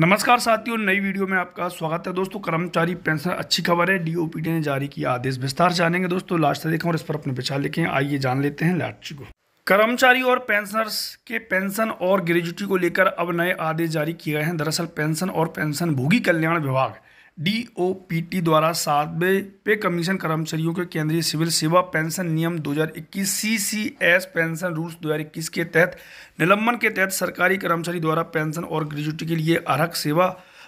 नमस्कार साथियों नई वीडियो में आपका स्वागत है दोस्तों कर्मचारी पेंशन अच्छी खबर है डी ने जारी किया आदेश विस्तार जानेंगे दोस्तों लास्ट से देखें और इस पर अपने विचार लिखे आइए जान लेते हैं लास्ट को कर्मचारी और पेंशनर्स के पेंशन और ग्रेजुटी को लेकर अब नए आदेश जारी किए गए हैं दरअसल पेंशन और पेंशन भोगी कल्याण विभाग डीओपीटी द्वारा सातवें पे कमीशन कर्मचारियों के केंद्रीय सिविल सेवा पेंशन नियम 2021 सीसीएस पेंशन रूल्स 2021 के तहत निलंबन के तहत सरकारी कर्मचारी द्वारा पेंशन और ग्रेजुटी के लिए अर्क सेवा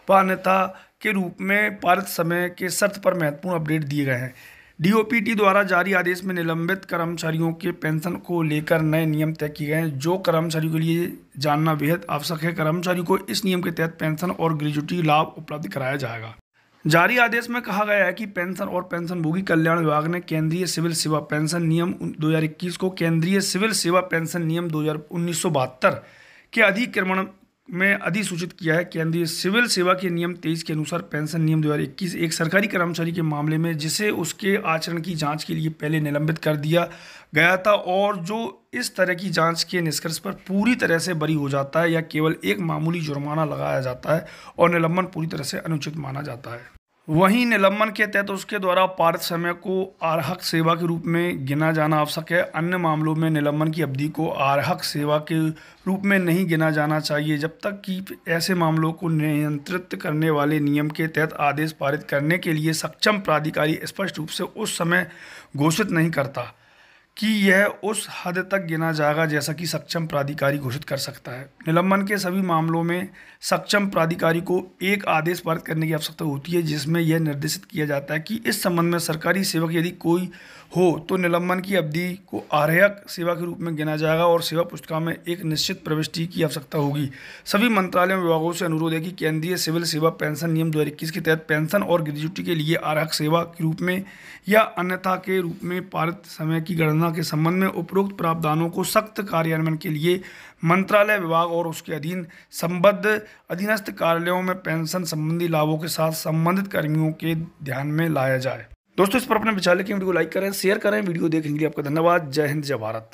पान्यता के रूप में पारित समय के शर्त पर महत्वपूर्ण अपडेट दिए गए हैं डीओपीटी द्वारा जारी आदेश में निलंबित कर्मचारियों के पेंशन को लेकर नए नियम तय किए गए हैं जो कर्मचारियों के लिए जानना बेहद आवश्यक है कर्मचारी को इस नियम के तहत पेंशन और ग्रेजुटी लाभ उपलब्ध कराया जाएगा जारी आदेश में कहा गया है कि पेंशन और पेंशनभोगी कल्याण विभाग ने केंद्रीय सिविल सेवा पेंशन नियम 2021 को केंद्रीय सिविल सेवा पेंशन नियम दो के अधिक्रमण में अधिसूचित किया है केंद्रीय सिविल सेवा के नियम तेईस के अनुसार पेंशन नियम 2021 एक सरकारी कर्मचारी के मामले में जिसे उसके आचरण की जांच के लिए पहले निलंबित कर दिया गया था और जो इस तरह की जांच के निष्कर्ष पर पूरी तरह से बरी हो जाता है या केवल एक मामूली जुर्माना लगाया जाता है और निलंबन पूरी तरह से अनुचित माना जाता है वहीं निलंबन के तहत उसके द्वारा पारित समय को आरहक सेवा के रूप में गिना जाना आवश्यक है अन्य मामलों में निलंबन की अवधि को आरहक सेवा के रूप में नहीं गिना जाना चाहिए जब तक कि ऐसे मामलों को नियंत्रित करने वाले नियम के तहत आदेश पारित करने के लिए सक्षम प्राधिकारी स्पष्ट रूप से उस समय घोषित नहीं करता कि यह उस हद तक गिना जाएगा जैसा कि सक्षम प्राधिकारी घोषित कर सकता है निलंबन के सभी मामलों में सक्षम प्राधिकारी को एक आदेश पारित करने की आवश्यकता होती है जिसमें यह निर्देशित किया जाता है कि इस संबंध में सरकारी सेवक यदि कोई हो तो निलंबन की अवधि को आर्यक सेवा के रूप में गिना जाएगा और सेवा पुस्तिका में एक निश्चित प्रविष्टि की आवश्यकता होगी सभी मंत्रालय विभागों से अनुरोध है कि केंद्रीय सिविल सेवा पेंशन नियम दो के तहत पेंशन और ग्रेजुटी के लिए आर्यक सेवा के रूप में या अन्यथा के रूप में पारित समय की गणना योजना के संबंध में उपरोक्त प्रावधानों को सख्त कार्यान्वयन के लिए मंत्रालय विभाग और उसके अधीन संबद्ध अधीनस्थ कार्यालयों में पेंशन संबंधी लाभों के साथ संबंधित कर्मियों के ध्यान में लाया जाए दोस्तों इस पर अपने विचार लिखे वीडियो लाइक करें शेयर करें वीडियो देखने के लिए आपका धन्यवाद जय हिंद जय भारत